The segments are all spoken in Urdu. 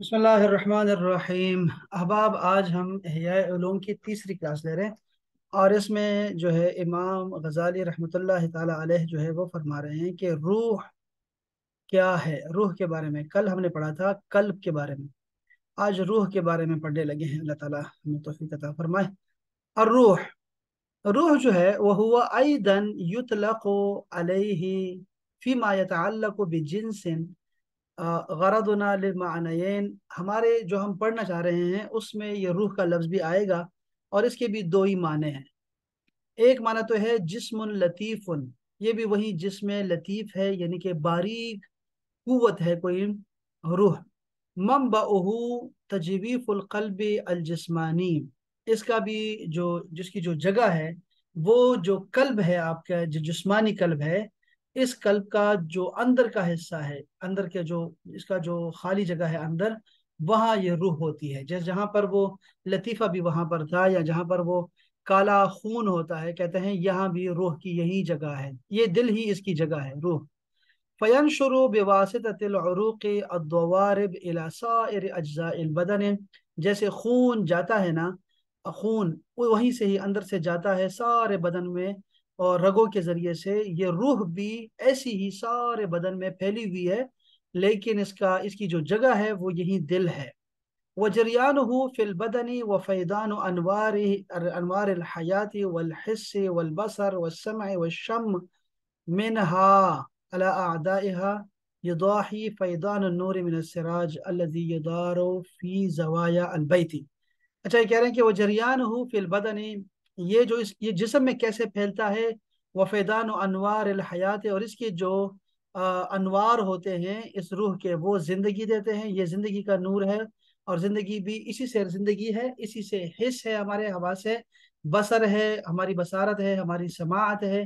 بسم اللہ الرحمن الرحیم احباب آج ہم احیاء علوم کی تیسری کلاس لے رہے ہیں اور اس میں جو ہے امام غزالی رحمۃ اللہ تعالیٰ علیہ جو ہے وہ فرما رہے ہیں کہ روح کیا ہے روح کے بارے میں کل ہم نے پڑھا تھا کلب کے بارے میں آج روح کے بارے میں پڑھنے لگے ہیں اللہ تعالیٰ ہمیں توفیق عطا فرمائے اور روح روح جو ہے وہ ہوا ہی فیما کو بھی یتعلق سن غرضنا للمعنیین ہمارے جو ہم پڑھنا چاہ رہے ہیں اس میں یہ روح کا لفظ بھی آئے گا اور اس کے بھی دو ہی معنی ہیں ایک معنی تو ہے جسم لطیف یہ بھی وہی جسم لطیف ہے یعنی کہ باریک قوت ہے کوئی روح مم بہو تجویف القلب الجسمانی اس کا بھی جو جس کی جو جگہ ہے وہ جو قلب ہے آپ کا جو جسمانی قلب ہے اس قلب کا جو اندر کا حصہ ہے اندر کے جو اس کا جو خالی جگہ ہے اندر وہاں یہ روح ہوتی ہے جہاں پر وہ لطیفہ بھی وہاں پر تھا یا جہاں پر وہ کالا خون ہوتا ہے کہتے ہیں یہاں بھی روح کی یہی جگہ ہے یہ دل ہی اس کی جگہ ہے روح فین شروع اجزاء البدن جیسے خون جاتا ہے نا خون وہیں سے ہی اندر سے جاتا ہے سارے بدن میں اور رگوں کے ذریعے سے یہ روح بھی ایسی ہی سارے بدن میں پھیلی ہوئی ہے لیکن اس کا اس کی جو جگہ ہے وہ یہی دل ہے وجریان ہو فل بدنی و فیدان و انوار انوار الحیاتی والحص والبصر والسمع والشم منها على اعدائها یضاحی فیدان النور من السراج الذي يدار في زوايا البيت اچھا یہ کہہ رہے ہیں کہ وجریان ہو فل بدنی یہ جو اس یہ جسم میں کیسے پھیلتا ہے وفیدان و انوار الحیات اور اس کی جو انوار ہوتے ہیں اس روح کے وہ زندگی دیتے ہیں یہ زندگی کا نور ہے اور زندگی بھی اسی سے زندگی ہے اسی سے حص ہے ہمارے حواس سے بسر ہے ہماری بصارت ہے ہماری سماعت ہے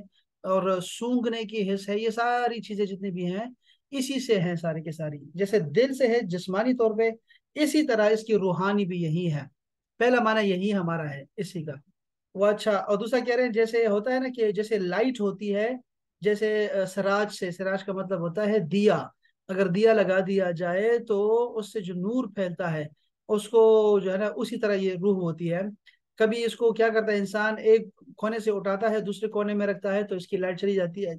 اور سونگنے کی حص ہے یہ ساری چیزیں جتنی بھی ہیں اسی سے ہیں سارے کے ساری جیسے دل سے ہے جسمانی طور پہ اسی طرح اس کی روحانی بھی یہی ہے پہلا معنی یہی ہمارا ہے اسی کا وہ اچھا اور دوسرا کہہ رہے ہیں جیسے ہوتا ہے نا کہ جیسے لائٹ ہوتی ہے جیسے سراج سے سراج کا مطلب ہوتا ہے دیا اگر دیا لگا دیا جائے تو اس سے جو نور پھیلتا ہے اس کو جو ہے نا اسی طرح یہ روح ہوتی ہے کبھی اس کو کیا کرتا ہے انسان ایک کونے سے اٹھاتا ہے دوسرے کونے میں رکھتا ہے تو اس کی لائٹ چلی جاتی ہے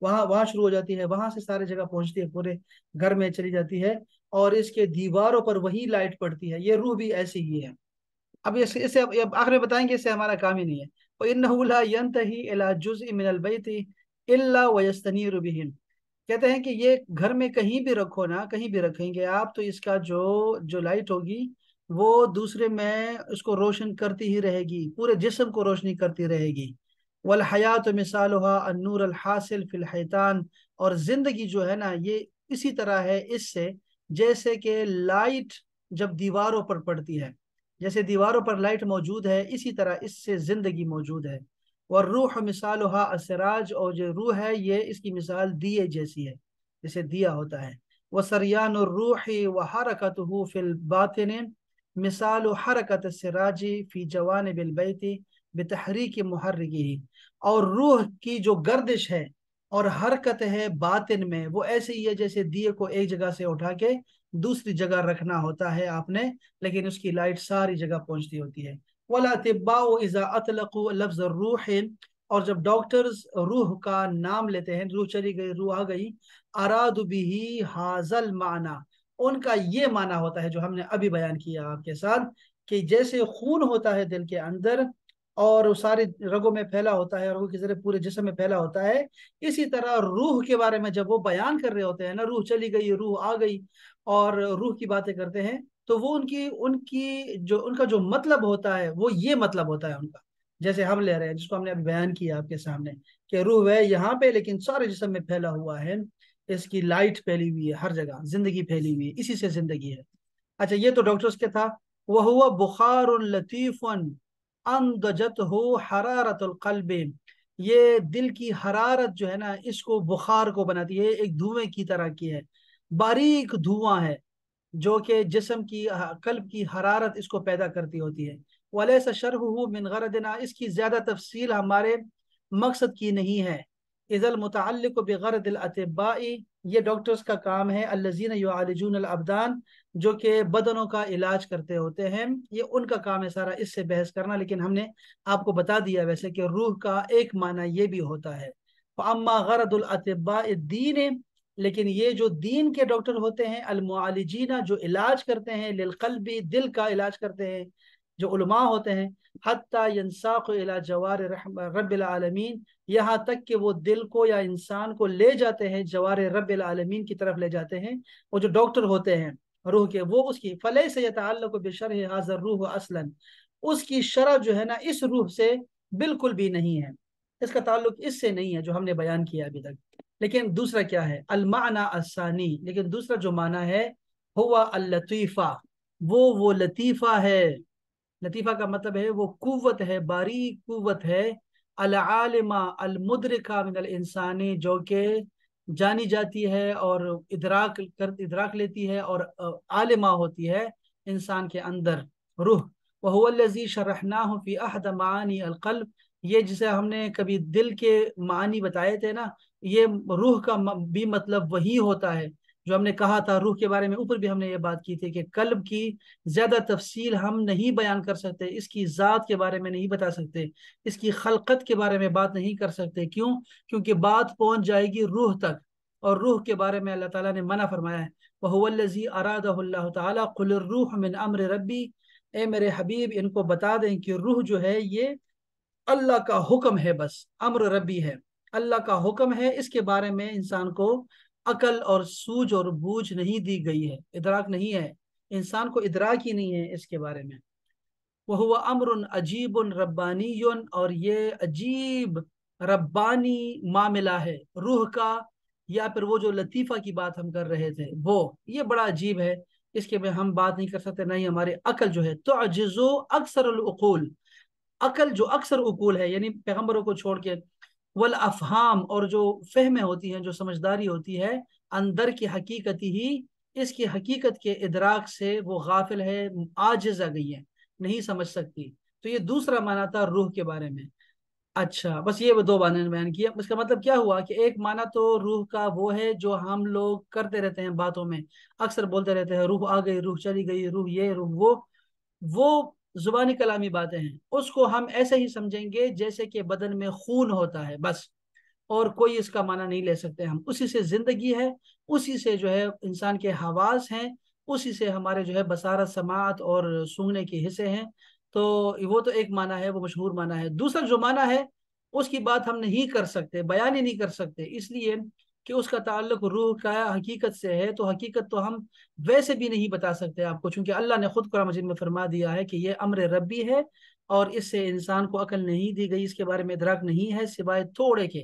وہاں وہاں شروع ہو جاتی ہے وہاں سے سارے جگہ پہنچتی ہے پورے گھر میں چلی جاتی ہے اور اس کے دیواروں پر وہی لائٹ پڑتی ہے یہ روح بھی ایسی ہی ہے اب اسے اب آخر میں بتائیں گے اس سے ہمارا کام ہی نہیں ہے کہتے ہیں کہ یہ گھر میں کہیں بھی رکھو نا کہیں بھی رکھیں گے آپ تو اس کا جو جو لائٹ ہوگی وہ دوسرے میں اس کو روشن کرتی ہی رہے گی پورے جسم کو روشنی کرتی رہے گی والحیات مثالها النور الحاصل الحاصل فلحطان اور زندگی جو ہے نا یہ اسی طرح ہے اس سے جیسے کہ لائٹ جب دیواروں پر پڑتی ہے جیسے دیواروں پر لائٹ موجود ہے اسی طرح اس سے زندگی موجود ہے روح مثال اسراج اور اور روح ہے یہ اس کی مثال دیے جیسی ہے دیا ہوتا ہے حرکت ہو فل مثال و حرکت سراجی فی جوان بالبتی بتحریک تحریریک محرگی اور روح کی جو گردش ہے اور حرکت ہے باطن میں وہ ایسے ہی ہے جیسے دیے کو ایک جگہ سے اٹھا کے دوسری جگہ رکھنا ہوتا ہے آپ نے لیکن اس کی لائٹ ساری جگہ پہنچتی ہوتی ہے الرُّوحِ اور جب ڈاکٹرز روح کا نام لیتے ہیں روح چلی گئی روح آ گئی روحی ہاضل ان کا یہ معنی ہوتا ہے جو ہم نے ابھی بیان کیا آپ کے ساتھ کہ جیسے خون ہوتا ہے دل کے اندر اور وہ سارے رگوں میں پھیلا ہوتا ہے رگوں کے ذریعے پورے جسم میں پھیلا ہوتا ہے اسی طرح روح کے بارے میں جب وہ بیان کر رہے ہوتے ہیں نا روح چلی گئی روح آ گئی اور روح کی باتیں کرتے ہیں تو وہ ان کی ان کی جو ان کا جو مطلب ہوتا ہے وہ یہ مطلب ہوتا ہے ان کا جیسے ہم لے رہے ہیں جس کو ہم نے بیان کیا آپ کے سامنے کہ روح ہے یہاں پہ لیکن سارے جسم میں پھیلا ہوا ہے اس کی لائٹ پھیلی ہوئی ہے ہر جگہ زندگی پھیلی ہوئی ہے اسی سے زندگی ہے اچھا یہ تو ڈاکٹرز کے تھا وہ ہوا بخار الطیف اندجت ہو حرارت القلب یہ دل کی حرارت جو ہے نا اس کو بخار کو بناتی ہے ایک دھوئے کی طرح کی ہے باریک دھواں ہے جو کہ جسم کی قلب کی حرارت اس کو پیدا کرتی ہوتی ہے شرح مِنْ غَرَدِنَا اس کی زیادہ تفصیل ہمارے مقصد کی نہیں ہے بِغَرَدِ الْأَتِبَائِ یہ ڈاکٹرز کا کام ہے الزین الْعَبْدَان جو کہ بدنوں کا علاج کرتے ہوتے ہیں یہ ان کا کام ہے سارا اس سے بحث کرنا لیکن ہم نے آپ کو بتا دیا ویسے کہ روح کا ایک معنی یہ بھی ہوتا ہے فَأَمَّا غَرَدُ غرد الدِّينِ لیکن یہ جو دین کے ڈاکٹر ہوتے ہیں المعالجینہ جو علاج کرتے ہیں للقلبی دل کا علاج کرتے ہیں جو علماء ہوتے ہیں حتیٰ جوار رب العالمین یہاں تک کہ وہ دل کو یا انسان کو لے جاتے ہیں جوار رب العالمین کی طرف لے جاتے ہیں وہ جو ڈاکٹر ہوتے ہیں روح کے وہ اس کی فلح سے اللہ کو بے روح اصلا اس کی شرح جو ہے نا اس روح سے بالکل بھی نہیں ہے اس کا تعلق اس سے نہیں ہے جو ہم نے بیان کیا ابھی تک لیکن دوسرا کیا ہے المعنی الثانی لیکن دوسرا جو معنی ہے ہوا اللطیفہ وہ وہ لطیفہ ہے لطیفہ کا مطلب ہے وہ قوت ہے باریک قوت ہے العالمہ المدرکہ من الانسانی جو کہ جانی جاتی ہے اور ادراک ادراک لیتی ہے اور عالمہ ہوتی ہے انسان کے اندر روح وہ احد معانی القلب یہ جسے ہم نے کبھی دل کے معنی بتائے تھے نا یہ روح کا بھی مطلب وہی ہوتا ہے جو ہم نے کہا تھا روح کے بارے میں اوپر بھی ہم نے یہ بات کی تھی کہ قلب کی زیادہ تفصیل ہم نہیں بیان کر سکتے اس کی ذات کے بارے میں نہیں بتا سکتے اس کی خلقت کے بارے میں بات نہیں کر سکتے کیوں کیونکہ بات پہنچ جائے گی روح تک اور روح کے بارے میں اللہ تعالیٰ نے منع فرمایا ہے بہول الزی اراد اللہ تعالیٰ قل الروح من امر ربی اے میرے حبیب ان کو بتا دیں کہ روح جو ہے یہ اللہ کا حکم ہے بس امر ربی ہے اللہ کا حکم ہے اس کے بارے میں انسان کو عقل اور سوج اور بوجھ نہیں دی گئی ہے ادراک نہیں ہے انسان کو ادراک ہی نہیں ہے اس کے بارے میں وہ امر عجیب ربانی اور یہ عجیب ربانی معاملہ ہے روح کا یا پھر وہ جو لطیفہ کی بات ہم کر رہے تھے وہ یہ بڑا عجیب ہے اس کے میں ہم بات نہیں کر سکتے نہ ہی ہمارے عقل جو ہے تو عجزو اکثر العقول عقل جو اکثر عقول ہے یعنی پیغمبروں کو چھوڑ کے والافہام اور جو فہمیں ہوتی ہیں جو سمجھداری ہوتی ہے اندر کی حقیقت ہی اس کی حقیقت کے ادراک سے وہ غافل ہے آجز آ گئی ہے نہیں سمجھ سکتی تو یہ دوسرا معنی تھا روح کے بارے میں اچھا بس یہ دو بانے نے بیان کیا اس کا مطلب کیا ہوا کہ ایک معنی تو روح کا وہ ہے جو ہم لوگ کرتے رہتے ہیں باتوں میں اکثر بولتے رہتے ہیں روح آ گئی روح چلی گئی روح یہ روح وہ وہ زبانی کلامی باتیں ہیں اس کو ہم ایسے ہی سمجھیں گے جیسے کہ بدن میں خون ہوتا ہے بس اور کوئی اس کا معنی نہیں لے سکتے ہم اسی سے زندگی ہے اسی سے جو ہے انسان کے حواس ہیں اسی سے ہمارے جو ہے بسارت سماعت اور سونگنے کے حصے ہیں تو وہ تو ایک معنی ہے وہ مشہور معنی ہے دوسرا جو معنی ہے اس کی بات ہم نہیں کر سکتے بیان ہی نہیں کر سکتے اس لیے کہ اس کا تعلق روح کا حقیقت سے ہے تو حقیقت تو ہم ویسے بھی نہیں بتا سکتے آپ کو چونکہ اللہ نے خود قرآن مجید میں فرما دیا ہے کہ یہ امر ربی ہے اور اس سے انسان کو عقل نہیں دی گئی اس کے بارے میں ادراک نہیں ہے سوائے تھوڑے کے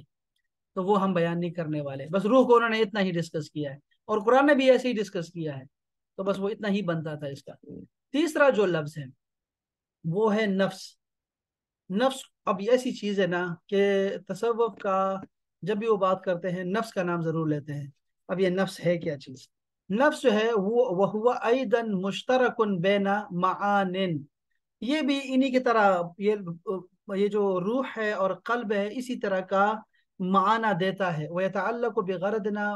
تو وہ ہم بیان نہیں کرنے والے بس روح کو انہوں نے اتنا ہی ڈسکس کیا ہے اور قرآن نے بھی ایسے ہی ڈسکس کیا ہے تو بس وہ اتنا ہی بنتا تھا اس کا تیسرا جو لفظ ہے وہ ہے نفس نفس اب ایسی چیز ہے نا کہ تصوف کا جب بھی وہ بات کرتے ہیں نفس کا نام ضرور لیتے ہیں اب یہ نفس ہے کیا چیز نفس جو ہے یہ بھی انہی کی طرح یہ جو روح ہے اور قلب ہے اسی طرح کا معنی دیتا ہے وہ غردنا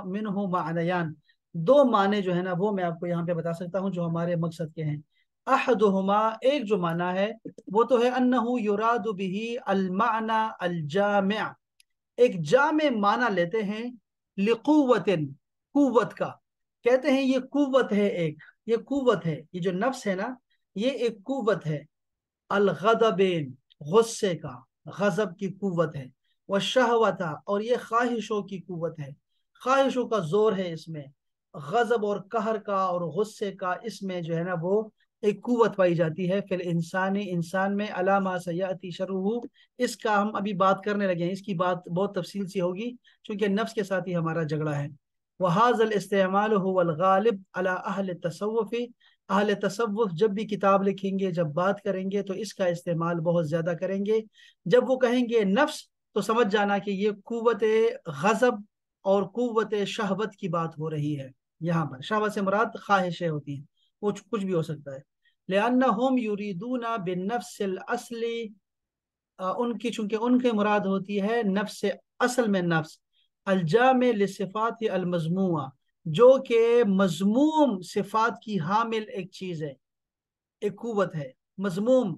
دو معنی جو ہے نا وہ میں آپ کو یہاں پہ بتا سکتا ہوں جو ہمارے مقصد کے ہیں احدہما ایک جو معنی ہے وہ تو ہے انہو یراد بہی المعنی الجامع ایک جامع معنی لیتے ہیں قوت کا کہتے ہیں یہ قوت ہے ایک یہ قوت ہے یہ جو نفس ہے نا یہ ایک قوت ہے الغدبین غصے کا غضب کی قوت ہے وہ شہوتا اور یہ خواہشوں کی قوت ہے خواہشوں کا زور ہے اس میں غضب اور قہر کا اور غصے کا اس میں جو ہے نا وہ ایک قوت پائی جاتی ہے پھر انسانی انسان میں علامہ سیاتی شروع اس کا ہم ابھی بات کرنے لگے ہیں اس کی بات بہت تفصیل سی ہوگی چونکہ نفس کے ساتھ ہی ہمارا جھگڑا ہے وحاظ الاستعمال هو الغالب علی اہل تصوف اہل تصوف جب بھی کتاب لکھیں گے جب بات کریں گے تو اس کا استعمال بہت زیادہ کریں گے جب وہ کہیں گے نفس تو سمجھ جانا کہ یہ قوت غضب اور قوت شہوت کی بات ہو رہی ہے یہاں پر شہوت سے مراد خواہشیں ہوتی ہیں کچھ کچھ بھی ہو سکتا ہے لِأَنَّهُمْ يُرِيدُونَ بِالنَّفْسِ الْأَصْلِ ان کی چونکہ ان کے مراد ہوتی ہے نفس اصل میں نفس الجام لصفات المضموع جو کہ مضموم صفات کی حامل ایک چیز ہے ایک قوت ہے مضموم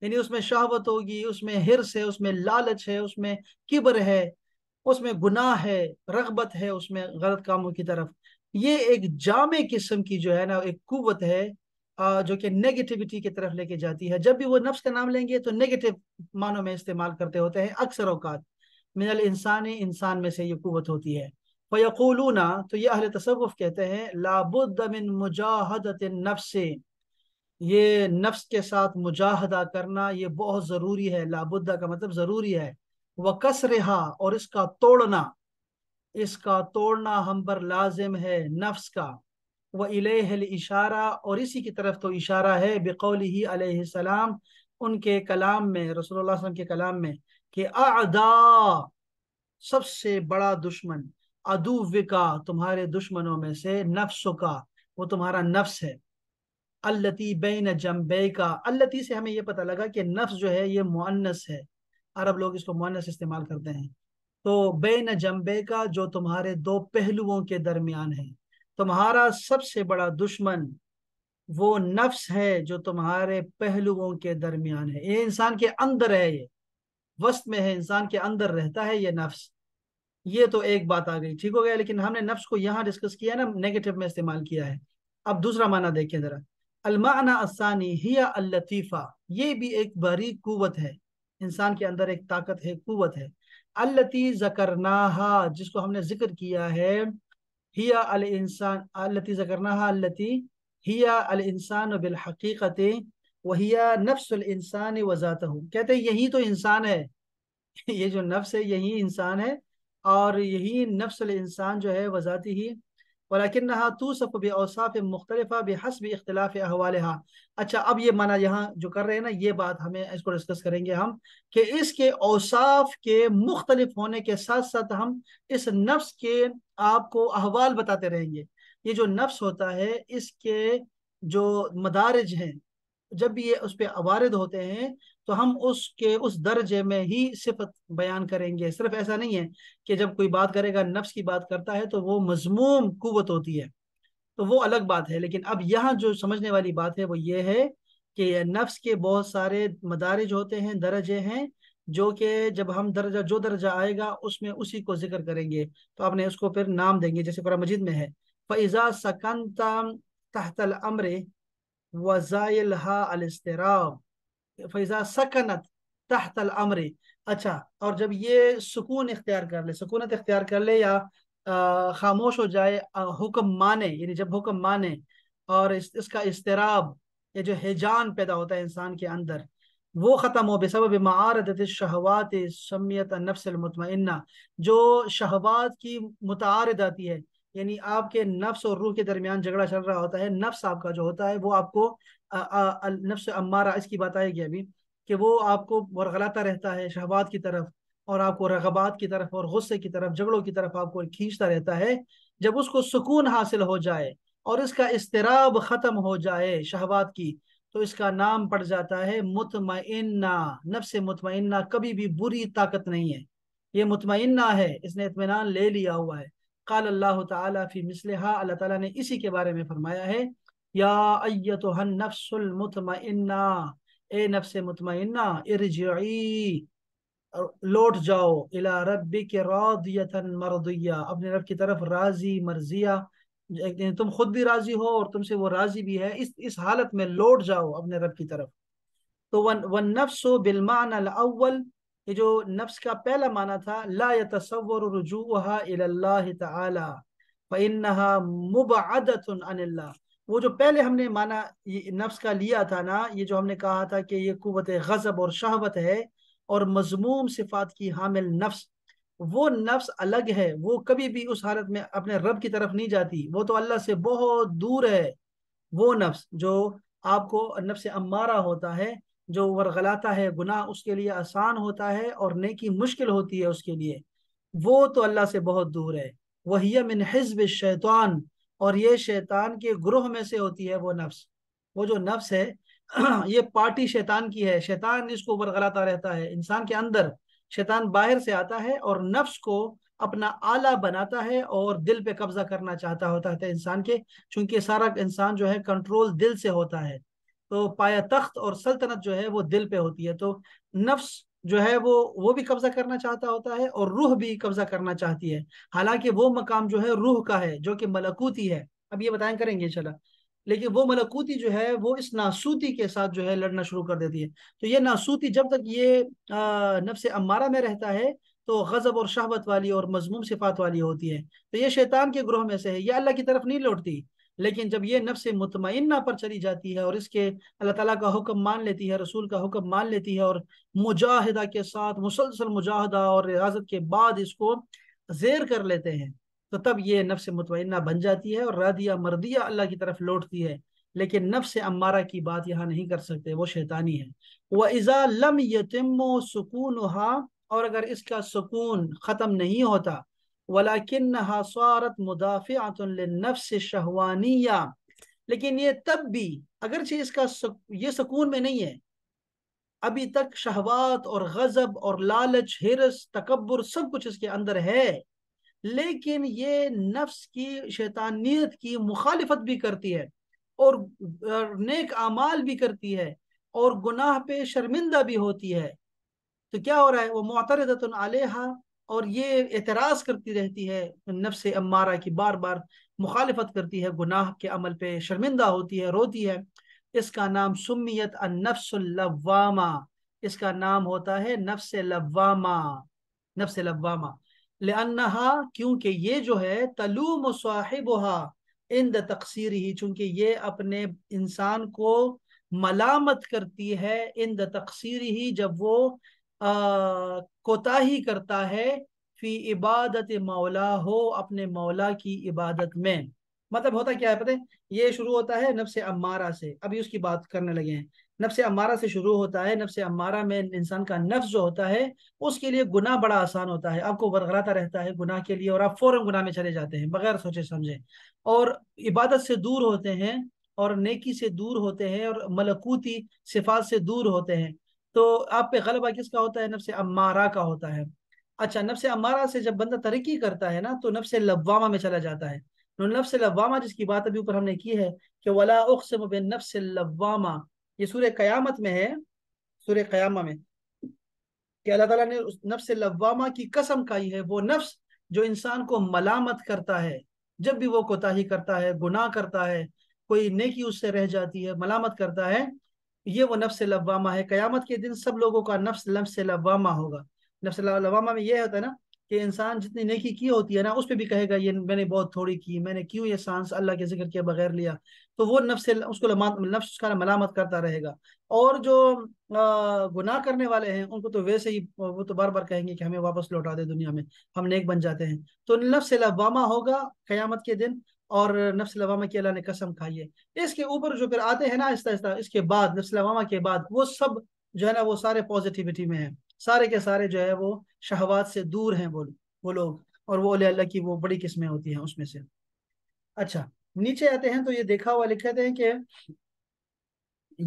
یعنی اس میں شہوت ہوگی اس میں ہرس ہے اس میں لالچ ہے اس میں کبر ہے اس میں گناہ ہے رغبت ہے اس میں غلط کاموں کی طرف یہ ایک جامع قسم کی جو ہے نا ایک قوت ہے جو کہ نیگیٹیوٹی کی طرف لے کے جاتی ہے جب بھی وہ نفس کا نام لیں گے تو نیگیٹو معنوں میں استعمال کرتے ہوتے ہیں اکثر اوقات من الانسان انسان میں سے یہ قوت ہوتی ہے فیقولون تو یہ اہل تصوف کہتے ہیں مجاہدت مجاہد یہ نفس کے ساتھ مجاہدہ کرنا یہ بہت ضروری ہے لابدہ کا مطلب ضروری ہے وکسرہا اور اس کا توڑنا اس کا توڑنا ہم پر لازم ہے نفس کا وہ الہ اشارہ اور اسی کی طرف تو اشارہ ہے بقول ہی علیہ السلام ان کے کلام میں رسول اللہ علیہ وسلم کے کلام میں کہ اعدا سب سے بڑا دشمن ادو کا تمہارے دشمنوں میں سے نفس کا وہ تمہارا نفس ہے التی بین جمبے کا اللتی سے ہمیں یہ پتہ لگا کہ نفس جو ہے یہ معنس ہے عرب لوگ اس کو معنس استعمال کرتے ہیں تو بین جنبے جمبے کا جو تمہارے دو پہلوؤں کے درمیان ہے تمہارا سب سے بڑا دشمن وہ نفس ہے جو تمہارے پہلوؤں کے درمیان ہے یہ انسان کے اندر ہے یہ وسط میں ہے انسان کے اندر رہتا ہے یہ نفس یہ تو ایک بات آ گئی ٹھیک ہو گیا لیکن ہم نے نفس کو یہاں ڈسکس کیا نا نیگیٹو میں استعمال کیا ہے اب دوسرا معنی دیکھیں ذرا المعنی الثانی آسانی ہیا اللطیفہ یہ بھی ایک بری قوت ہے انسان کے اندر ایک طاقت ہے قوت ہے التی ذکرناہا جس کو ہم نے ذکر کیا ہے ہیا الانسان التی ذکرناہا التی ہیا الانسان و بالحقیقت وہیا نفس الانسان انسان کہتے کہتے یہی تو انسان ہے یہ جو نفس ہے یہی انسان ہے اور یہی نفس الانسان جو ہے وزاتی ہی تو بی اوصاف مختلفہ بی حسب اختلاف احوالہا اچھا اب یہ معنی یہاں جو کر رہے ہیں نا یہ بات ہمیں اس کو ڈسکس کریں گے ہم کہ اس کے اوصاف کے مختلف ہونے کے ساتھ ساتھ ہم اس نفس کے آپ کو احوال بتاتے رہیں گے یہ جو نفس ہوتا ہے اس کے جو مدارج ہیں جب یہ اس پہ عوارد ہوتے ہیں تو ہم اس کے اس درجے میں ہی صفت بیان کریں گے صرف ایسا نہیں ہے کہ جب کوئی بات کرے گا نفس کی بات کرتا ہے تو وہ مضموم قوت ہوتی ہے تو وہ الگ بات ہے لیکن اب یہاں جو سمجھنے والی بات ہے وہ یہ ہے کہ نفس کے بہت سارے مدارج ہوتے ہیں درجے ہیں جو کہ جب ہم درجہ جو درجہ آئے گا اس میں اسی کو ذکر کریں گے تو آپ نے اس کو پھر نام دیں گے جیسے قرآن مجید میں ہے فَإِذَا سکن تَحْتَ تحت وزا اللہ فیضا سکنت تحت الامر اچھا اور جب یہ سکون اختیار کر لے سکونت اختیار کر لے یا خاموش ہو جائے حکم مانے یعنی جب حکم مانے اور اس کا استراب یا جو ہیجان پیدا ہوتا ہے انسان کے اندر وہ ختم ہو بے سبب معارضت شہبات سمیت المطمئنہ جو شہوات کی متعارد آتی ہے یعنی آپ کے نفس اور روح کے درمیان جھگڑا چل رہا ہوتا ہے نفس آپ کا جو ہوتا ہے وہ آپ کو نفس امارہ اس کی بات آئے گی ابھی کہ وہ آپ کو ورغلاتا رہتا ہے شہباد کی طرف اور آپ کو رغبات کی طرف اور غصے کی طرف جھگڑوں کی طرف آپ کو کھینچتا رہتا ہے جب اس کو سکون حاصل ہو جائے اور اس کا استراب ختم ہو جائے شہباد کی تو اس کا نام پڑ جاتا ہے مطمئنہ نفس مطمئنہ کبھی بھی بری طاقت نہیں ہے یہ مطمئنہ ہے اس نے اطمینان لے لیا ہوا ہے قال اللہ تعالیٰ فی مثلہا اللہ تعالیٰ نے اسی کے بارے میں فرمایا ہے یا ایتوہ النفس المطمئنہ اے نفس مطمئنہ ارجعی لوٹ جاؤ الہ ربک راضیتا مرضیہ اپنے رب کی طرف راضی مرضیہ یعنی تم خود بھی راضی ہو اور تم سے وہ راضی بھی ہے اس حالت میں لوٹ جاؤ اپنے رب کی طرف تو وَالنَّفْسُ بِالْمَعْنَ الْأَوَّلِ جو نفس کا پہلا معنی تھا لا یتصور عن وہ جو پہلے ہم نے نفس کا لیا تھا نا یہ جو ہم نے کہا تھا کہ یہ قوت غضب اور شہوت ہے اور مضموم صفات کی حامل نفس وہ نفس الگ ہے وہ کبھی بھی اس حالت میں اپنے رب کی طرف نہیں جاتی وہ تو اللہ سے بہت دور ہے وہ نفس جو آپ کو نفس امارہ ہوتا ہے جو ورغلاتا ہے گناہ اس کے لیے آسان ہوتا ہے اور نیکی مشکل ہوتی ہے اس کے لیے وہ تو اللہ سے بہت دور ہے من حزب شیطان اور یہ شیطان کے گروہ میں سے ہوتی ہے وہ نفس وہ جو نفس ہے یہ پارٹی شیطان کی ہے شیطان اس کو ورغلاتا رہتا ہے انسان کے اندر شیطان باہر سے آتا ہے اور نفس کو اپنا آلہ بناتا ہے اور دل پہ قبضہ کرنا چاہتا ہوتا ہے انسان کے چونکہ سارا انسان جو ہے کنٹرول دل سے ہوتا ہے تو پایا تخت اور سلطنت جو ہے وہ دل پہ ہوتی ہے تو نفس جو ہے وہ وہ بھی قبضہ کرنا چاہتا ہوتا ہے اور روح بھی قبضہ کرنا چاہتی ہے حالانکہ وہ مقام جو ہے روح کا ہے جو کہ ملکوتی ہے اب یہ بتائیں کریں گے چلا لیکن وہ ملکوتی جو ہے وہ اس ناسوتی کے ساتھ جو ہے لڑنا شروع کر دیتی ہے تو یہ ناسوتی جب تک یہ نفس امارہ میں رہتا ہے تو غضب اور شہبت والی اور مضموم صفات والی ہوتی ہے تو یہ شیطان کے گروہ میں سے ہے یہ اللہ کی طرف نہیں لوٹتی لیکن جب یہ نفس مطمئنہ پر چلی جاتی ہے اور اس کے اللہ تعالیٰ کا حکم مان لیتی ہے رسول کا حکم مان لیتی ہے اور مجاہدہ کے ساتھ مسلسل مجاہدہ اور ریاضت کے بعد اس کو زیر کر لیتے ہیں تو تب یہ نفس مطمئنہ بن جاتی ہے اور رادیہ مردیہ اللہ کی طرف لوٹتی ہے لیکن نفس امارہ کی بات یہاں نہیں کر سکتے وہ شیطانی ہے وہ ازا لم یتم سکون اور اگر اس کا سکون ختم نہیں ہوتا ولاکن صارت مدافعت شہوانیا لیکن یہ تب بھی اگرچہ اس کا یہ سکون میں نہیں ہے ابھی تک شہوات اور غضب اور لالچ حرس تکبر سب کچھ اس کے اندر ہے لیکن یہ نفس کی شیطانیت کی مخالفت بھی کرتی ہے اور نیک اعمال بھی کرتی ہے اور گناہ پہ شرمندہ بھی ہوتی ہے تو کیا ہو رہا ہے وہ معترضۃ علیہ اور یہ اعتراض کرتی رہتی ہے نفس امارہ کی بار بار مخالفت کرتی ہے گناہ کے عمل پہ شرمندہ ہوتی ہے روتی ہے اس کا نام سمیت النفس اللوامہ اس کا نام ہوتا ہے نفس لوامہ نفس لوامہ لانہا کیونکہ یہ جو ہے تلوم صاحبہا اند تقصیر ہی چونکہ یہ اپنے انسان کو ملامت کرتی ہے اند تقصیر ہی جب وہ کوتا ہی کرتا ہے فی عبادت مولا ہو اپنے مولا کی عبادت میں مطلب ہوتا کیا ہے پتہ یہ شروع ہوتا ہے نفس امارہ سے ابھی اس کی بات کرنے لگے ہیں نفس امارہ سے شروع ہوتا ہے نفس امارہ میں انسان کا نفس جو ہوتا ہے اس کے لیے گناہ بڑا آسان ہوتا ہے آپ کو ورغراتا رہتا ہے گناہ کے لیے اور آپ فوراً گناہ میں چلے جاتے ہیں بغیر سوچے سمجھے اور عبادت سے دور ہوتے ہیں اور نیکی سے دور ہوتے ہیں اور ملکوتی صفات سے دور ہوتے ہیں تو آپ پہ غلبہ کس کا ہوتا ہے نفس امارہ کا ہوتا ہے اچھا نفس امارہ سے جب بندہ ترقی کرتا ہے نا تو نفس لوامہ میں چلا جاتا ہے نفس لوامہ جس کی بات ابھی اوپر ہم نے کی ہے کہ ولاقسم نفساما یہ سورہ قیامت میں ہے سورہ قیامہ میں کہ اللہ تعالیٰ نے اس نفسِ لوامہ کی قسم کہی ہے وہ نفس جو انسان کو ملامت کرتا ہے جب بھی وہ کوتاہی کرتا ہے گناہ کرتا ہے کوئی نیکی اس سے رہ جاتی ہے ملامت کرتا ہے یہ وہ نفس لوامہ ہے قیامت کے دن سب لوگوں کا نفس لمس لوامہ ہوگا نفس لوامہ میں یہ ہوتا ہے نا کہ انسان جتنی نیکی کی ہوتی ہے نا اس پہ بھی کہے گا یہ میں نے بہت تھوڑی کی میں نے کیوں یہ سانس اللہ کے ذکر کیا بغیر لیا تو وہ نفس اس کو نفس کا ملامت کرتا رہے گا اور جو گناہ کرنے والے ہیں ان کو تو ویسے ہی وہ تو بار بار کہیں گے کہ ہمیں واپس لوٹا دے دنیا میں ہم نیک بن جاتے ہیں تو نفس لوامہ ہوگا قیامت کے دن اور نفس الوامہ کی اللہ نے قسم کھائی ہے اس کے اوپر جو پھر آتے ہیں نا آہستہ آہستہ اس کے بعد نفس الوامہ کے بعد وہ سب جو ہے نا وہ سارے پازیٹیوٹی میں ہیں سارے کے سارے جو ہے وہ شہوات سے دور ہیں وہ وہ لوگ اور وہ علیہ اللہ کی وہ بڑی قسمیں ہوتی ہیں اس میں سے اچھا نیچے آتے ہیں تو یہ دیکھا ہوا لکھتے ہیں کہ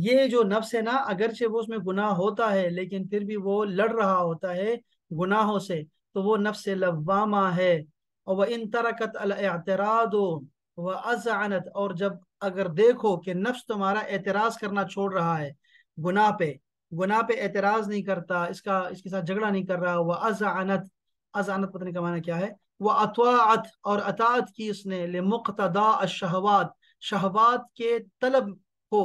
یہ جو نفس ہے نا اگرچہ وہ اس میں گناہ ہوتا ہے لیکن پھر بھی وہ لڑ رہا ہوتا ہے گناہوں سے تو وہ نفس لوامہ ہے اور وہ ان ترکت الراد اور جب اگر دیکھو کہ نفس تمہارا اعتراض کرنا چھوڑ رہا ہے گناہ پہ گناہ پہ اعتراض نہیں کرتا اس کا اس کے ساتھ جھگڑا نہیں کر رہا کا معنی کیا ہے اور اطاعت کی اس نے شہواد شہوات کے طلب کو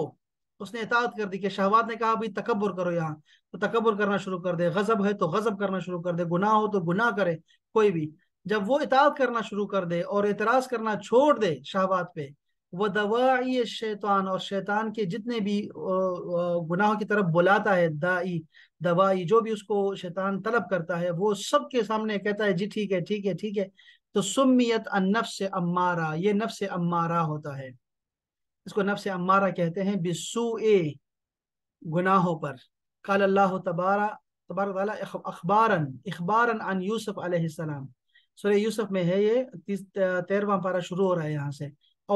اس نے اطاعت کر دی کہ شہوات نے کہا بھائی تکبر کرو یہاں تو تکبر کرنا شروع کر دے غضب ہے تو غضب کرنا شروع کر دے گناہ ہو تو گناہ کرے کوئی بھی جب وہ اطاعت کرنا شروع کر دے اور اعتراض کرنا چھوڑ دے شہبات پہ وہ دوائی شیطان اور شیطان کے جتنے بھی گناہوں کی طرف بلاتا ہے دائی دوائی جو بھی اس کو شیطان طلب کرتا ہے وہ سب کے سامنے کہتا ہے جی ٹھیک ہے ٹھیک ہے ٹھیک ہے تو سمیت ان نبس یہ نفس امارا ہوتا ہے اس کو نفس امارا کہتے ہیں بسو اے گناہوں پر قال اللہ تبارہ تعالیٰ اخبارا اخبار عن یوسف علیہ السلام سورہ یوسف میں ہے یہ تیرواں پارہ شروع ہو رہا ہے یہاں سے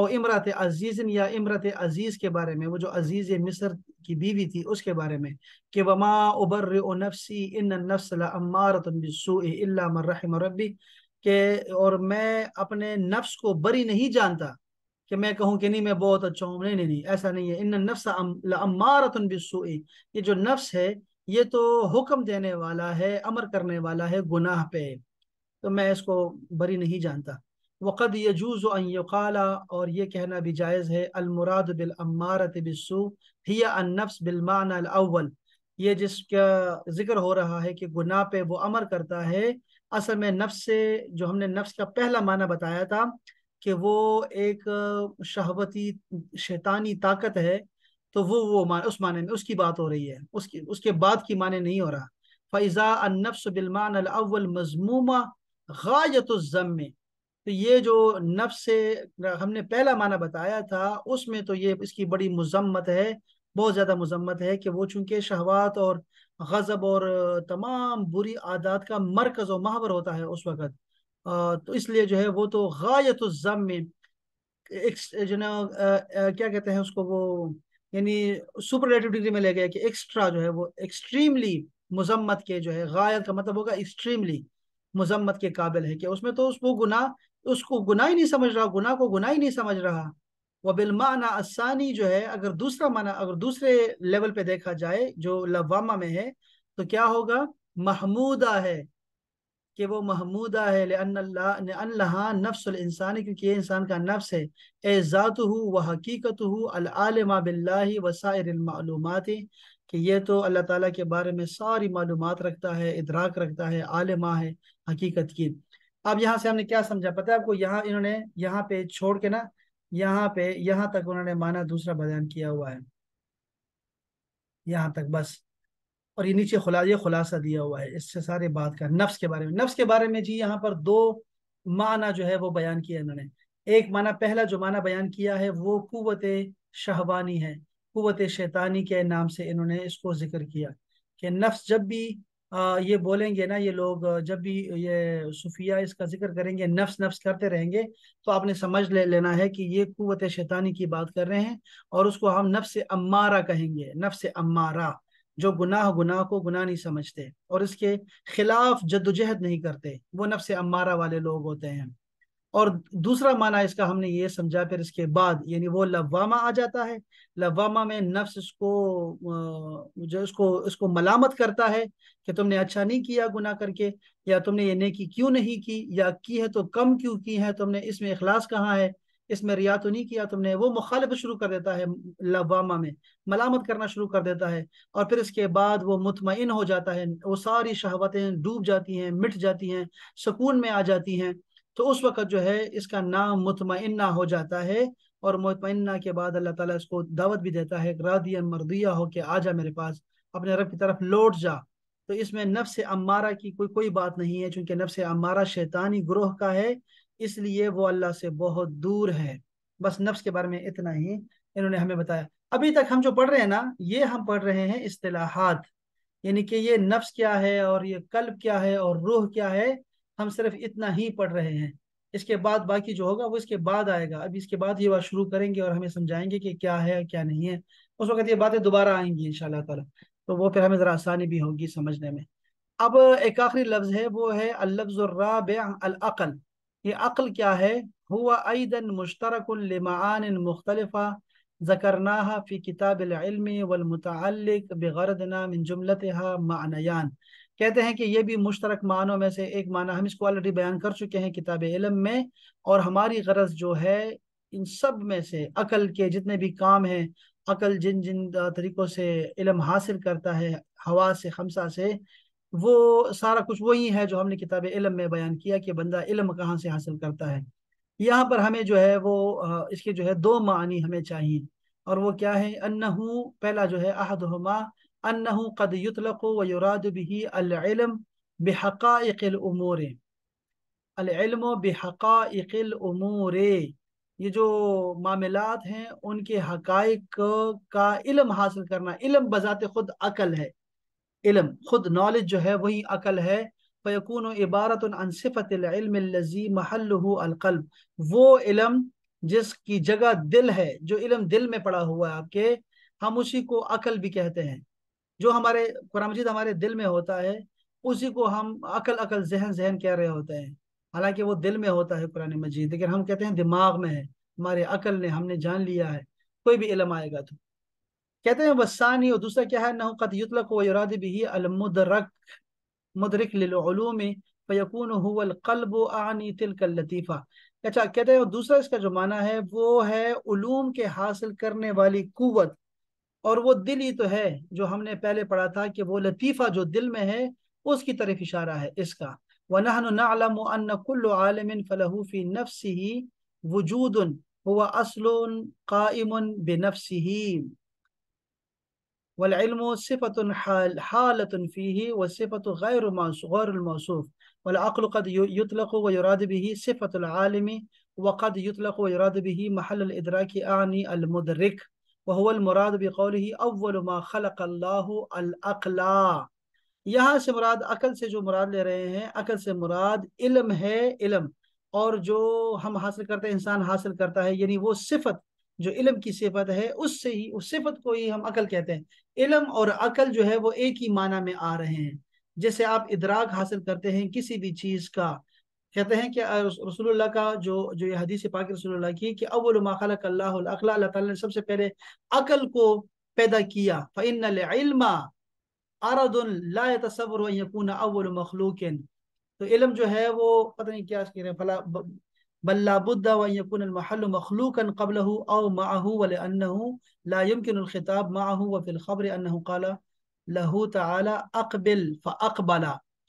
اور امرات عزیز یا عمرت عزیز کے بارے میں وہ جو عزیز مصر کی بیوی تھی اس کے بارے میں کہ کہ وما نفسی ان الا من رحم ربی اور میں اپنے نفس کو بری نہیں جانتا کہ میں کہوں کہ نہیں میں بہت اچھا ہوں نہیں نہیں ایسا نہیں ہے ان یہ جو نفس ہے یہ تو حکم دینے والا ہے امر کرنے والا ہے گناہ پہ تو میں اس کو بری نہیں جانتا یقال اور یہ کہنا بھی جائز ہے المراد بالامارت ہی النفس بالمعنی الاول یہ جس کا ذکر ہو رہا ہے کہ گناہ پہ وہ امر کرتا ہے اصل میں نفس سے جو ہم نے نفس کا پہلا معنی بتایا تھا کہ وہ ایک شہوتی شیطانی طاقت ہے تو وہ وہ اس معنی میں اس کی بات ہو رہی ہے اس کے بعد کی معنی نہیں ہو رہا فیضا النَّفْسُ بِالْمَعْنَ الْأَوَّلْ الاول غایت الزم میں تو یہ جو نفس سے ہم نے پہلا معنی بتایا تھا اس میں تو یہ اس کی بڑی مذمت ہے بہت زیادہ مذمت ہے کہ وہ چونکہ شہوات اور غضب اور تمام بری عادات کا مرکز و محور ہوتا ہے اس وقت تو اس لیے جو ہے وہ تو غایت الزم میں جو نا کیا کہتے ہیں اس کو وہ یعنی سپر ڈگری میں لے گیا کہ ایکسٹرا جو ہے وہ ایکسٹریملی مذمت کے جو ہے غایت کا مطلب ہوگا ایکسٹریملی مذمت کے قابل ہے کہ اس میں تو اس وہ گناہ اس کو گناہ ہی نہیں سمجھ رہا گناہ کو گناہ ہی نہیں سمجھ رہا وبالمعنی اسانی جو ہے اگر دوسرا معنی اگر دوسرے لیول پہ دیکھا جائے جو لوامہ میں ہے تو کیا ہوگا محمودہ ہے کہ وہ محمودہ ہے لئن اللہ ان لہا نفس الانسان کیونکہ یہ انسان کا نفس ہے اے ذاتہ و حقیقتہ العالمہ باللہ وسائر المعلومات کہ یہ تو اللہ تعالیٰ کے بارے میں ساری معلومات رکھتا ہے ادراک رکھتا ہے عالمہ ہے حقیقت کی اب یہاں سے ہم نے کیا سمجھا پتہ ہے آپ کو یہاں انہوں نے یہاں پہ چھوڑ کے نا یہاں پہ یہاں تک انہوں نے مانا دوسرا بیان کیا ہوا ہے یہاں تک بس اور یہ نیچے یہ خلاصہ دیا ہوا ہے اس سے سارے بات کا نفس کے بارے میں نفس کے بارے میں جی یہاں پر دو معنی جو ہے وہ بیان کیا انہوں نے ایک معنی پہلا جو معنی بیان کیا ہے وہ قوت شہبانی ہے قوت شیطانی کے نام سے انہوں نے اس کو ذکر کیا کہ نفس جب بھی یہ بولیں گے نا یہ لوگ جب بھی یہ صوفیہ اس کا ذکر کریں گے نفس نفس کرتے رہیں گے تو آپ نے سمجھ لے لینا ہے کہ یہ قوت شیطانی کی بات کر رہے ہیں اور اس کو ہم نفس امارہ کہیں گے نفس امارہ جو گناہ گناہ کو گناہ نہیں سمجھتے اور اس کے خلاف جدوجہد نہیں کرتے وہ نفس امارہ والے لوگ ہوتے ہیں اور دوسرا معنی اس کا ہم نے یہ سمجھا پھر اس کے بعد یعنی وہ لوامہ آ جاتا ہے لوامہ میں نفس اس کو جو اس کو اس کو ملامت کرتا ہے کہ تم نے اچھا نہیں کیا گناہ کر کے یا تم نے یہ نیکی کیوں نہیں کی یا کی ہے تو کم کیوں کی ہے تم نے اس میں اخلاص کہاں ہے اس میں ریا تو نہیں کیا تم نے وہ مخالف شروع کر دیتا ہے لوامہ میں ملامت کرنا شروع کر دیتا ہے اور پھر اس کے بعد وہ مطمئن ہو جاتا ہے وہ ساری شہوتیں ڈوب جاتی ہیں مٹ جاتی ہیں سکون میں آ جاتی ہیں تو اس وقت جو ہے اس کا نام مطمئنہ ہو جاتا ہے اور مطمئنہ کے بعد اللہ تعالیٰ اس کو دعوت بھی دیتا ہے مردیہ ہو میرے پاس اپنے رب کی طرف لوٹ جا تو اس میں نفس امارہ کی کوئی کوئی بات نہیں ہے چونکہ نفس امارہ شیطانی گروہ کا ہے اس لیے وہ اللہ سے بہت دور ہے بس نفس کے بارے میں اتنا ہی انہوں نے ہمیں بتایا ابھی تک ہم جو پڑھ رہے ہیں نا یہ ہم پڑھ رہے ہیں اصطلاحات یعنی کہ یہ نفس کیا ہے اور یہ قلب کیا ہے اور روح کیا ہے ہم صرف اتنا ہی پڑھ رہے ہیں اس کے بعد باقی جو ہوگا وہ اس کے بعد آئے گا اب اس کے بعد یہ بات شروع کریں گے اور ہمیں سمجھائیں گے کہ کیا ہے کیا نہیں ہے اس وقت یہ باتیں دوبارہ آئیں گی انشاءاللہ تعالی تو وہ پھر ہمیں ذرا آسانی بھی ہوگی سمجھنے میں اب ایک آخری لفظ ہے وہ ہے اللفظ الرابع العقل یہ عقل کیا ہے ہوا ایدن مشترک لمعان مختلفہ ذکرناها فی کتاب العلم والمتعلق بغردنا من جملتها معنیان کہتے ہیں کہ یہ بھی مشترک معنوں میں سے ایک معنی ہم اس کو آلریڈی بیان کر چکے ہیں کتاب علم میں اور ہماری غرض جو ہے ان سب میں سے عقل کے جتنے بھی کام ہیں عقل جن جن طریقوں سے علم حاصل کرتا ہے ہوا سے خمسہ سے وہ سارا کچھ وہی ہے جو ہم نے کتاب علم میں بیان کیا کہ بندہ علم کہاں سے حاصل کرتا ہے یہاں پر ہمیں جو ہے وہ اس کے جو ہے دو معنی ہمیں چاہیے اور وہ کیا ہے انہو پہلا جو ہے احدہما انہ قد یطلق و یراد بھی العلم بحقائق الامور العلم بحقائق الامور یہ جو معاملات ہیں ان کے حقائق کا علم حاصل کرنا علم بذات خود عقل ہے علم خود نالج جو ہے وہی عقل ہے عبارت عن صفت العلم اللذی محلہ القلب وہ علم جس کی جگہ دل ہے جو علم دل میں پڑا ہوا ہے کہ ہم اسی کو عقل بھی کہتے ہیں جو ہمارے قرآن مجید ہمارے دل میں ہوتا ہے اسی کو ہم عقل عقل ذہن ذہن کہہ رہے ہوتے ہیں حالانکہ وہ دل میں ہوتا ہے قرآن مجید لیکن ہم کہتے ہیں دماغ میں ہے ہمارے عقل نے ہم نے جان لیا ہے کوئی بھی علم آئے گا تو کہتے ہیں اور دوسرا کیا ہے اعنی تلک اللطیفہ اچھا کہتے ہیں دوسرا اس کا جو معنی ہے وہ ہے علوم کے حاصل کرنے والی قوت اور وہ دل ہی تو ہے جو ہم نے پہلے پڑھا تھا کہ وہ لطیفہ جو دل میں ہے اس کی طرف اشارہ ہے اس کا وَنَحْنُ نَعْلَمُ أَنَّ كُلُّ عَالَمٍ فَلَهُ فِي نَفْسِهِ وُجُودٌ هُوَ أَصْلٌ قَائِمٌ بِنَفْسِهِ وَالْعِلْمُ صِفَةٌ حال حَالَةٌ فِيهِ وَصِفَةُ غَيْرُ غَرُ الْمَوْصُوفِ وَالْعَقْلُ قَدْ يُطْلَقُ وَيُرَادِ بِهِ صِفَةُ الْعَالِمِ وَقَدْ يُطْلَقُ وَيُرَادِ بِهِ مَحَلُ الْإِدْرَاكِ أَعْنِي الْمُدْرِكِ وہو المراد بقوله اول ما خلق اللہ الاقلا یہاں سے مراد عقل سے جو مراد لے رہے ہیں عقل سے مراد علم ہے علم اور جو ہم حاصل کرتے ہیں انسان حاصل کرتا ہے یعنی وہ صفت جو علم کی صفت ہے اس سے ہی اس صفت کو ہی ہم عقل کہتے ہیں علم اور عقل جو ہے وہ ایک ہی معنی میں آ رہے ہیں جیسے آپ ادراک حاصل کرتے ہیں کسی بھی چیز کا کہتے ہیں کہ رسول اللہ کا جو جو یہ حدیث پاک رسول اللہ کی کہ اول ما خلق اللہ الاخلا اللہ تعالی نے سب سے پہلے عقل کو پیدا کیا فَإِنَّ العلم ارض لا يتصور ان يكون اول مخلوق تو علم جو ہے وہ پتہ نہیں کیا کہہ رہے ہیں بلا بل لا بد و ان يكون المحل مخلوقا قبله او معه ولانه لا يمكن الخطاب معه وفي الخبر انه قال له تعالى اقبل فاقبل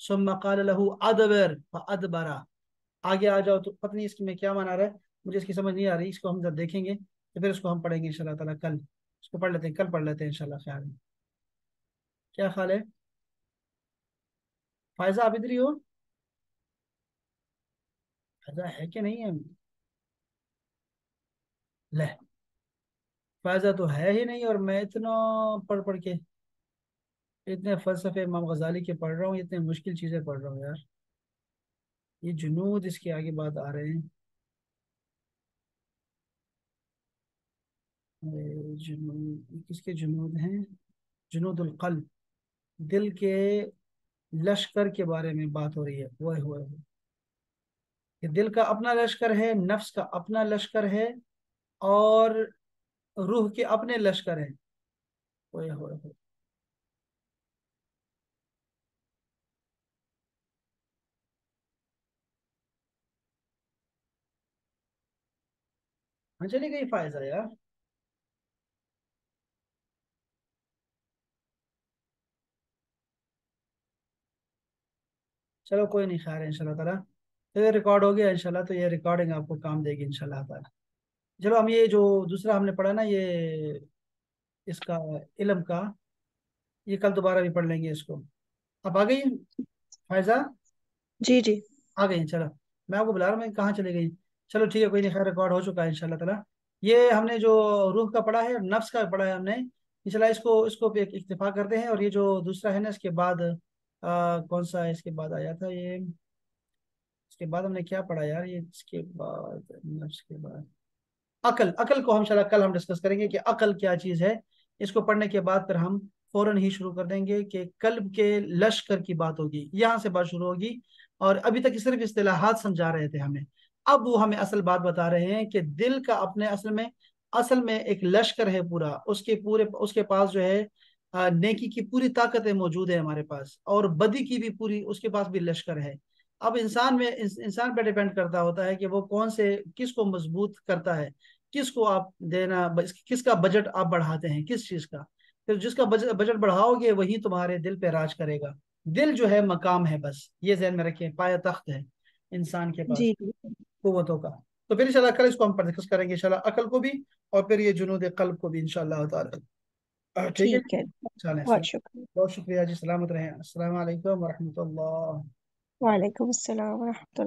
ثم قال له ادبر فادبر آگے آ جاؤ تو پتہ نہیں اس میں کیا مانا رہا ہے مجھے اس کی سمجھ نہیں آ رہی اس کو ہم جب دیکھیں گے تو پھر اس کو ہم پڑھیں گے ان اللہ تعالیٰ کل اس کو پڑھ لیتے ہیں کل پڑھ لیتے ہیں انشاءاللہ خیال میں کیا خیال ہے فائزہ آپ ادھر ہی ہو فائزہ ہے کہ نہیں ہے لہ فائزہ تو ہے ہی نہیں اور میں اتنا پڑھ پڑھ کے اتنے فلسفے امام غزالی کے پڑھ رہا ہوں اتنے مشکل چیزیں پڑھ رہا ہوں یار یہ جنود اس کے آگے بات آ رہے ہیں کس کے جنود ہیں جنود القلب دل کے لشکر کے بارے میں بات ہو رہی ہے ہوئے ہوئے کہ دل کا اپنا لشکر ہے نفس کا اپنا لشکر ہے اور روح کے اپنے لشکر ہیں ہوئے ہوئے چلی گئی فائزہ یار چلو کوئی نہیں خیر ان شاء اللہ تعالیٰ ہو گیا ان شاء اللہ تو یہ ریکارڈنگ آپ کو کام دے گی ان شاء اللہ تعالیٰ چلو ہم یہ جو دوسرا ہم نے پڑھا نا یہ اس کا علم کا یہ کل دوبارہ بھی پڑھ لیں گے اس کو آپ آ گئی فائزہ جی جی آ گئی چلو میں آپ کو بلا رہا ہوں کہاں چلے گئی چلو ٹھیک ہے کوئی نہیں خیر ریکارڈ ہو چکا ہے ان شاء اللہ تعالیٰ یہ ہم نے جو روح کا پڑھا ہے نفس کا پڑھا ہے ہم نے ان شاء اللہ اتفاق کرتے ہیں اور یہ جو دوسرا ہے نا اس کے بعد کون سا اس اس کے کے بعد بعد آیا تھا یہ ہم نے کیا پڑھا یار یہ اس کے کے بعد بعد نفس عقل عقل کو ہم اللہ کل ہم ڈسکس کریں گے کہ عقل کیا چیز ہے اس کو پڑھنے کے بعد پھر ہم فوراً ہی شروع کر دیں گے کہ قلب کے لشکر کی بات ہوگی یہاں سے بات شروع ہوگی اور ابھی تک صرف اصطلاحات سمجھا رہے تھے ہمیں اب وہ ہمیں اصل بات بتا رہے ہیں کہ دل کا اپنے اصل میں اصل میں ایک لشکر ہے پورا اس کے پورے اس کے پاس جو ہے نیکی کی پوری طاقتیں موجود ہیں ہمارے پاس اور بدی کی بھی پوری اس کے پاس بھی لشکر ہے اب انسان میں انسان پہ ڈیپینڈ کرتا ہوتا ہے کہ وہ کون سے کس کو مضبوط کرتا ہے کس کو آپ دینا کس کا بجٹ آپ بڑھاتے ہیں کس چیز کا پھر جس کا بجٹ بڑھاؤ گے وہی تمہارے دل پہ راج کرے گا دل جو ہے مقام ہے بس یہ ذہن میں رکھیں پایا تخت ہے انسان کے پاس جی۔ قوتوں کا تو پھر انشاءاللہ کل اس کو ہم پر کریں گے انشاءاللہ عقل کو بھی اور پھر یہ جنود قلب کو بھی انشاءاللہ تعالی ٹھیک ہے بہت شکریہ جی سلامت رہے ہیں السلام علیکم ورحمۃ اللہ وعلیکم السلام ورحمۃ اللہ